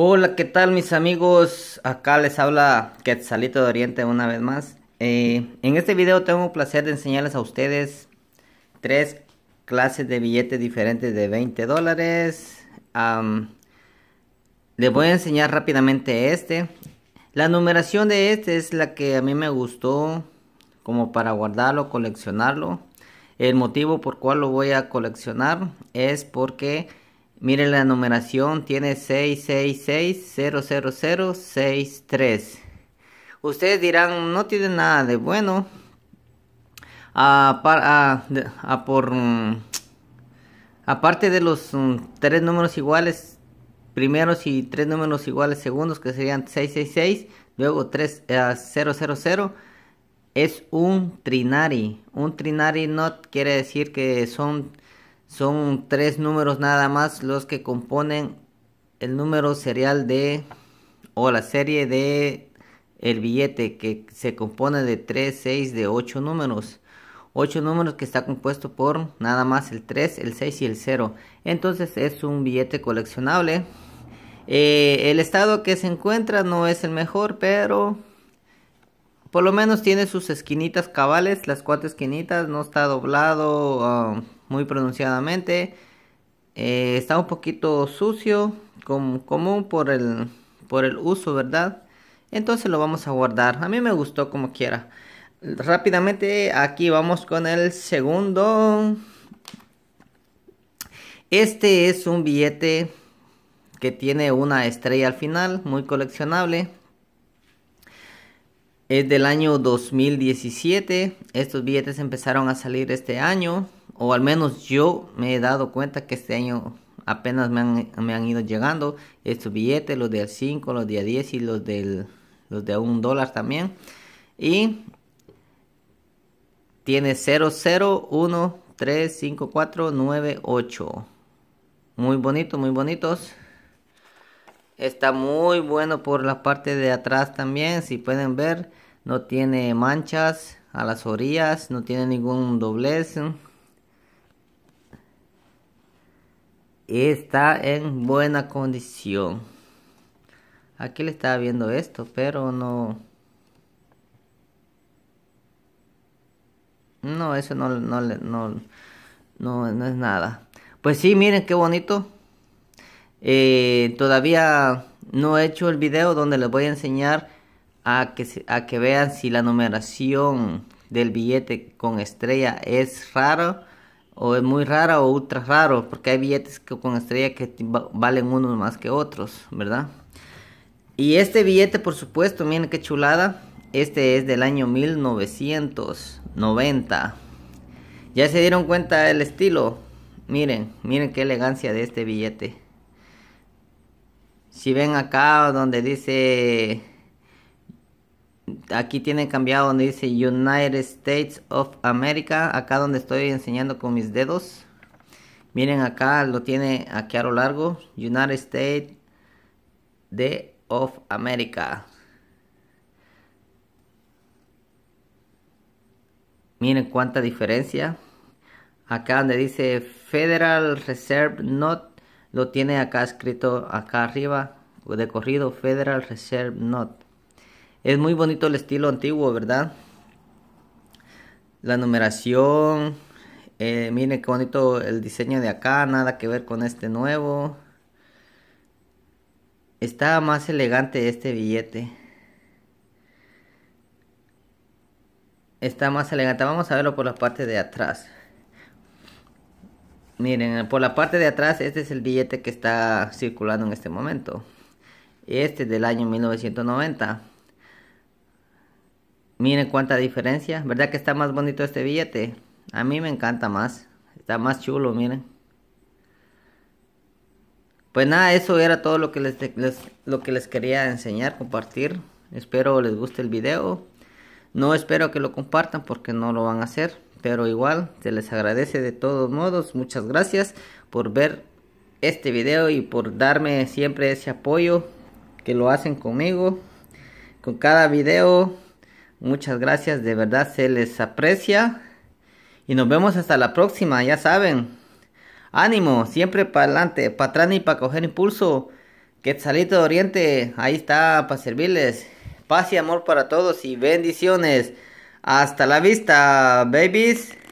Hola, ¿qué tal mis amigos? Acá les habla Quetzalito de Oriente una vez más. Eh, en este video tengo el placer de enseñarles a ustedes tres clases de billetes diferentes de 20 dólares. les voy a enseñar rápidamente este. La numeración de este es la que a mí me gustó como para guardarlo, coleccionarlo. El motivo por cual lo voy a coleccionar es porque Miren la numeración, tiene 666-00063. Ustedes dirán, no tiene nada de bueno. Aparte ah, ah, a, ah, mm, aparte de los mm, tres números iguales, primeros y tres números iguales segundos, que serían 666, luego 3, 000, es un trinari. Un trinari no quiere decir que son son tres números nada más los que componen el número serial de o la serie de el billete que se compone de 3, 6, de 8 números. 8 números que está compuesto por nada más el 3, el 6 y el 0. Entonces es un billete coleccionable. Eh, el estado que se encuentra no es el mejor, pero por lo menos tiene sus esquinitas cabales. Las cuatro esquinitas no está doblado. Ah, muy pronunciadamente. Eh, está un poquito sucio, como común por el, por el uso, ¿verdad? Entonces lo vamos a guardar. A mí me gustó como quiera. Rápidamente aquí vamos con el segundo. Este es un billete que tiene una estrella al final, muy coleccionable. Es del año 2017. Estos billetes empezaron a salir este año o al menos yo me he dado cuenta que este año apenas me han, ido llegando estos billetes, los de 5, los de 10 y los, del, los de 1 dólar también. Y tiene 00135498. Muy bonito, muy bonitos. Está muy bueno por la parte de atrás también, si pueden ver. No tiene manchas a las orillas, no tiene ningún doblez, está en buena condición. Aquí le estaba viendo esto, pero no... No, eso no, no, no, no, es nada. Pues sí, miren qué bonito. Eh, todavía no he hecho el video donde les voy a enseñar a que, a que vean si la numeración del billete con estrella es raro o es muy rara o ultra raro, porque hay billetes con estrella que valen unos más que otros, ¿verdad? Y este billete, por supuesto, miren qué chulada, este es del año 1990. Ya se dieron cuenta del estilo, miren, miren qué elegancia de este billete. Si ven acá donde dice aquí tiene cambiado donde dice United States of America. Acá donde estoy enseñando con mis dedos. Miren acá, lo tiene aquí a lo largo. United States of America. Miren cuánta diferencia. Acá donde dice Federal Reserve Note. Lo tiene acá escrito acá arriba. De corrido Federal Reserve Note. Es muy bonito el estilo antiguo, ¿verdad? La numeración. Eh, miren qué bonito el diseño de acá. Nada que ver con este nuevo. Está más elegante este billete. Está más elegante. Vamos a verlo por la parte de atrás. Miren, por la parte de atrás este es el billete que está circulando en este momento. Este es del año 1990. Miren cuánta diferencia. ¿Verdad que está más bonito este billete? A mí me encanta más. Está más chulo, miren. Pues nada, eso era todo lo que les, lo que les quería enseñar, compartir. Espero les guste el video. No espero que lo compartan porque no lo van a hacer. Pero igual, se les agradece de todos modos. Muchas gracias por ver este video y por darme siempre ese apoyo que lo hacen conmigo. Con cada video Muchas gracias, de verdad se les aprecia. Y nos vemos hasta la próxima, ya saben. Ánimo, siempre para adelante, para atrás y para coger impulso. Quetzalito de Oriente, ahí está para servirles. Paz y amor para todos y bendiciones. Hasta la vista, babies.